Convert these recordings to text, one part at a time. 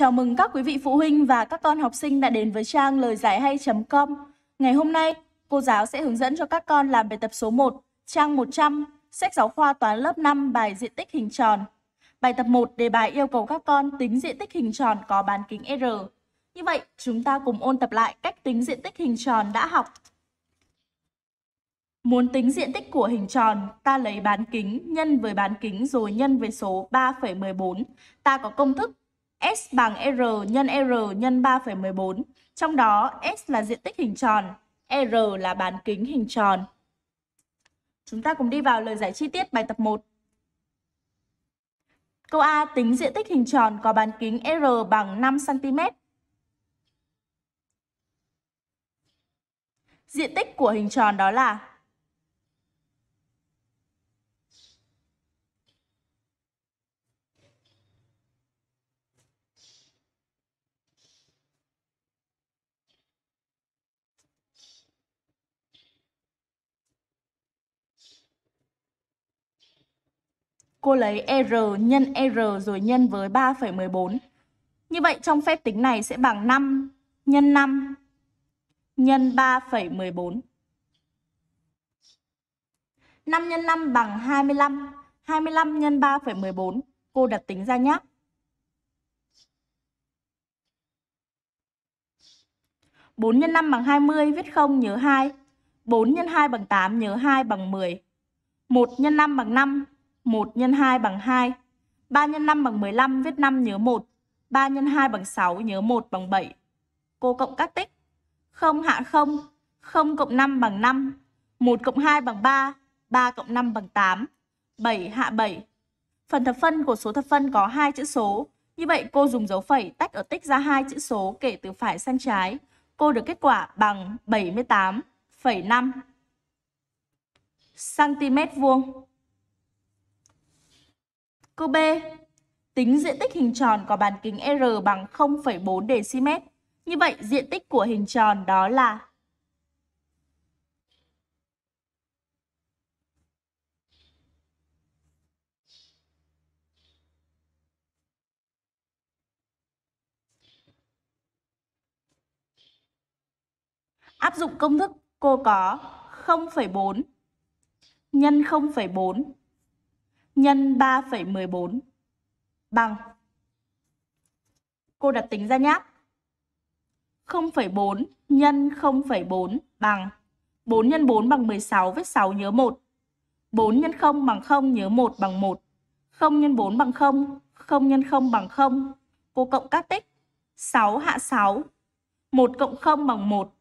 Chào mừng các quý vị phụ huynh và các con học sinh đã đến với trang lời giải hay.com. Ngày hôm nay, cô giáo sẽ hướng dẫn cho các con làm bài tập số 1, trang 100, sách giáo khoa toán lớp 5 bài diện tích hình tròn. Bài tập 1 đề bài yêu cầu các con tính diện tích hình tròn có bán kính R. Như vậy, chúng ta cùng ôn tập lại cách tính diện tích hình tròn đã học. Muốn tính diện tích của hình tròn, ta lấy bán kính nhân với bán kính rồi nhân với số 3,14. Ta có công thức S bằng R nhân R nhân 3,14, trong đó S là diện tích hình tròn, R là bán kính hình tròn. Chúng ta cùng đi vào lời giải chi tiết bài tập 1. Câu A tính diện tích hình tròn có bán kính R bằng 5cm. Diện tích của hình tròn đó là Cô lấy R nhân R rồi nhân với 3,14. Như vậy trong phép tính này sẽ bằng 5 nhân 5 nhân 3,14. 5 nhân 5 bằng 25. 25 nhân 3,14. Cô đặt tính ra nhé. bốn nhân năm bằng hai mươi viết không nhớ hai bốn nhân hai bằng tám nhớ hai bằng mười một nhân năm bằng năm 1 x 2 bằng 2. 3 x 5 bằng 15, viết 5 nhớ 1. 3 x 2 bằng 6, nhớ 1 bằng 7. Cô cộng các tích. 0 hạ 0, 0 cộng 5 bằng 5. 1 cộng 2 bằng 3, 3 cộng 5 bằng 8. 7 hạ 7. Phần thập phân của số thập phân có hai chữ số. Như vậy cô dùng dấu phẩy tách ở tích ra hai chữ số kể từ phải sang trái. Cô được kết quả bằng 78,5 cm vuông. Câu B. Tính diện tích hình tròn có bán kính R bằng 0,4 dm. Như vậy diện tích của hình tròn đó là Áp dụng công thức cô có 0,4 nhân 0,4 nhân 3,14 bằng Cô đặt tính ra nhé. 0,4 nhân 0,4 bằng 4 nhân 4 bằng 16 với 6 nhớ 1. 4 nhân 0 bằng 0 nhớ 1 bằng 1. 0 nhân 4 bằng 0, 0 nhân 0 bằng 0. Cô cộng các tích 6 hạ 6. 1 cộng 0 bằng 1.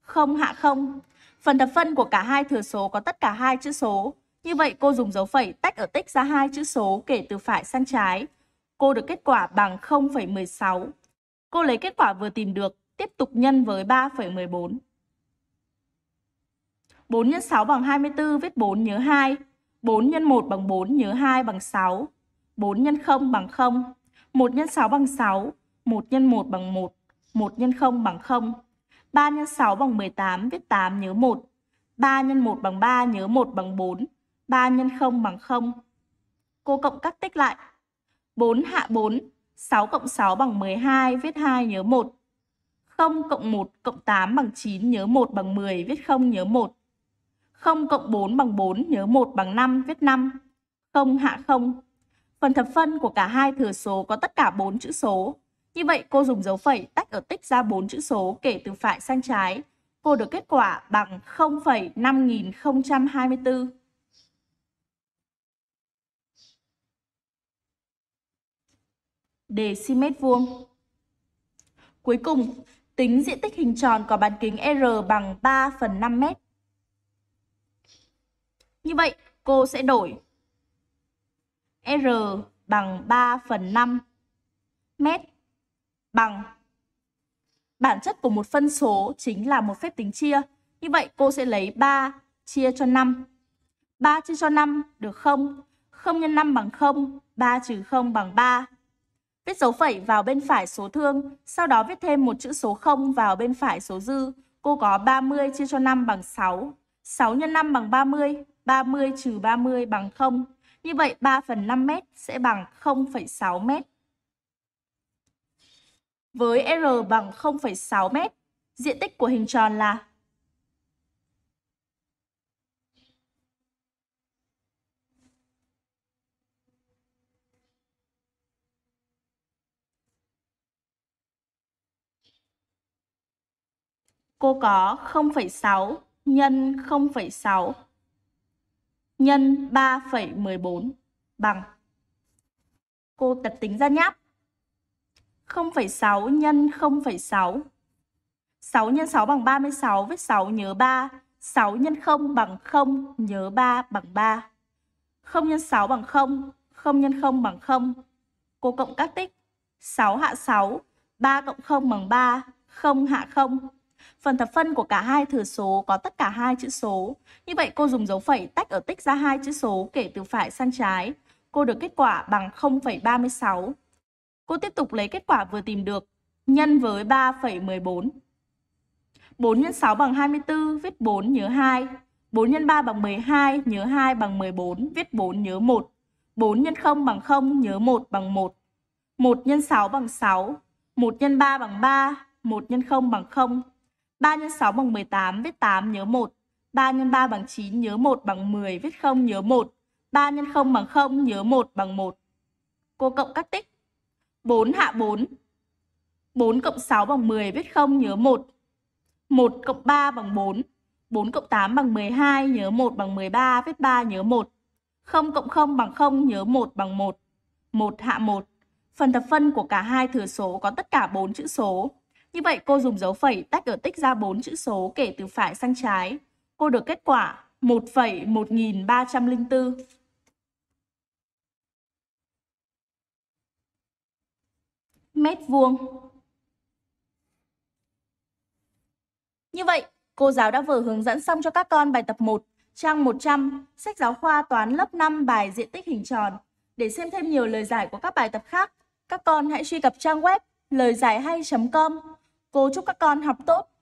0 hạ 0. Phần thập phân của cả hai thừa số có tất cả hai chữ số như vậy cô dùng dấu phẩy tách ở tích ra hai chữ số kể từ phải sang trái. Cô được kết quả bằng 0,16. Cô lấy kết quả vừa tìm được, tiếp tục nhân với 3,14. 4 x 6 bằng 24, viết 4 nhớ 2. 4 x 1 bằng 4 nhớ 2 bằng 6. 4 x 0 bằng 0. 1 x 6 bằng 6. 1 x 1 bằng 1. 1 x 0 bằng 0. 3 x 6 bằng 18, viết 8 nhớ 1. 3 x 1 bằng 3 nhớ 1 bằng 4. 3 nhân 0 bằng 0. Cô cộng các tích lại. 4 hạ 4, 6 cộng 6 bằng 12, viết 2 nhớ 1. 0 cộng 1 cộng 8 bằng 9 nhớ 1 bằng 10, viết 0 nhớ 1. 0 cộng 4 bằng 4 nhớ 1 bằng 5, viết 5. 0 hạ 0. Phần thập phân của cả hai thừa số có tất cả 4 chữ số. Như vậy cô dùng dấu phẩy tách ở tích ra 4 chữ số kể từ phải sang trái. Cô được kết quả bằng 0,5024. dm vuông. Cuối cùng, tính diện tích hình tròn có bán kính R bằng 3 phần 5 mét. Như vậy, cô sẽ đổi R bằng 3 phần 5 mét bằng bản chất của một phân số chính là một phép tính chia. Như vậy, cô sẽ lấy 3 chia cho 5. 3 chia cho 5 được 0. 0 x 5 bằng 0, 3 trừ 0 bằng 3. Viết dấu phẩy vào bên phải số thương, sau đó viết thêm một chữ số 0 vào bên phải số dư. Cô có 30 chia cho 5 bằng 6, 6 x 5 bằng 30, 30 trừ 30 bằng 0. Như vậy 3 phần 5 m sẽ bằng 0,6 m. Với R bằng 0,6 m, diện tích của hình tròn là cô có 0,6 nhân 0,6 nhân 3,14 bằng cô tập tính ra nháp 0,6 nhân 0,6 6 nhân 6 bằng 36 với 6 nhớ 3 6 nhân 0 bằng 0 nhớ 3 bằng 3 0 nhân 6 bằng 0 0 nhân 0 bằng 0 cô cộng các tích 6 hạ 6 3 cộng 0 bằng 3 0 hạ 0 Phần thập phân của cả hai thừa số có tất cả hai chữ số. Như vậy cô dùng dấu phẩy tách ở tích ra hai chữ số kể từ phải sang trái. Cô được kết quả bằng 0,36. Cô tiếp tục lấy kết quả vừa tìm được nhân với 3,14. 4 x 6 bằng 24, viết 4 nhớ 2. 4 x 3 bằng 12, nhớ 2 bằng 14, viết 4 nhớ 1. 4 x 0 bằng 0, nhớ 1 bằng 1. 1 x 6 bằng 6. 1 x 3 bằng 3, 1 x 0 bằng 0, 3 x 6 bằng 18 viết 8 nhớ 1. 3 x 3 bằng 9 nhớ 1 bằng 10 viết 0 nhớ 1. 3 x 0 bằng 0 nhớ 1 bằng 1. Cô cộng các tích. 4 hạ 4. 4 cộng 6 bằng 10 viết 0 nhớ 1. 1 cộng 3 bằng 4. 4 cộng 8 bằng 12 nhớ 1 bằng 13 viết 3 nhớ 1. 0 cộng 0 bằng 0 nhớ 1 bằng 1. 1 hạ 1. Phần thập phân của cả hai thừa số có tất cả 4 chữ số. Như vậy cô dùng dấu phẩy tách ở tích ra 4 chữ số kể từ phải sang trái. Cô được kết quả 1,1304. Mét vuông. Như vậy, cô giáo đã vừa hướng dẫn xong cho các con bài tập 1, trang 100, sách giáo khoa toán lớp 5 bài diện tích hình tròn. Để xem thêm nhiều lời giải của các bài tập khác, các con hãy truy cập trang web lời giải hay.com Cô chúc các con học tốt.